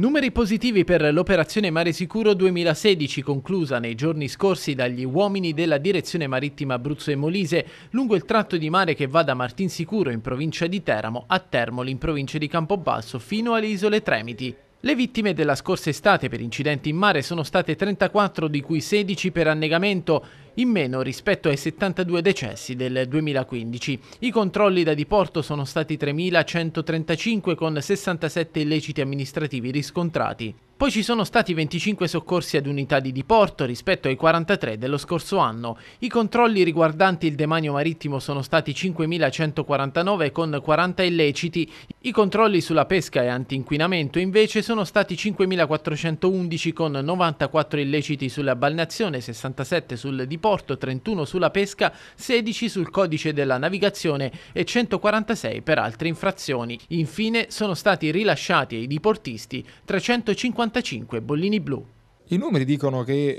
Numeri positivi per l'operazione Mare Sicuro 2016 conclusa nei giorni scorsi dagli uomini della Direzione Marittima Abruzzo e Molise lungo il tratto di mare che va da Martinsicuro in provincia di Teramo a Termoli in provincia di Campobasso fino alle isole Tremiti. Le vittime della scorsa estate per incidenti in mare sono state 34 di cui 16 per annegamento in meno rispetto ai 72 decessi del 2015. I controlli da diporto sono stati 3.135 con 67 illeciti amministrativi riscontrati. Poi ci sono stati 25 soccorsi ad unità di diporto rispetto ai 43 dello scorso anno. I controlli riguardanti il demanio marittimo sono stati 5.149 con 40 illeciti. I controlli sulla pesca e antinquinamento invece sono stati 5.411 con 94 illeciti sulla balneazione, 67 sul diporto porto, 31 sulla pesca, 16 sul codice della navigazione e 146 per altre infrazioni. Infine sono stati rilasciati ai diportisti 355 bollini blu. I numeri dicono che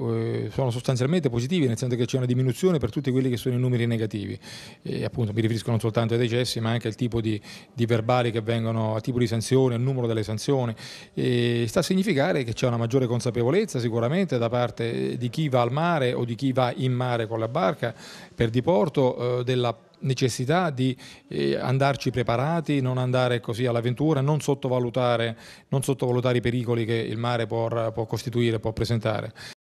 eh, sono sostanzialmente positivi, nel senso che c'è una diminuzione per tutti quelli che sono i numeri negativi. E, appunto, mi riferisco non soltanto ai decessi, ma anche al tipo di, di verbali che vengono, al tipo di sanzioni, al numero delle sanzioni. E sta a significare che c'è una maggiore consapevolezza sicuramente da parte eh, di chi va al mare o di chi va in mare con la barca per diporto eh, della necessità di eh, andarci preparati, non andare così all'avventura, non sottovalutare, non sottovalutare i pericoli che il mare può, può costituire, può presentare.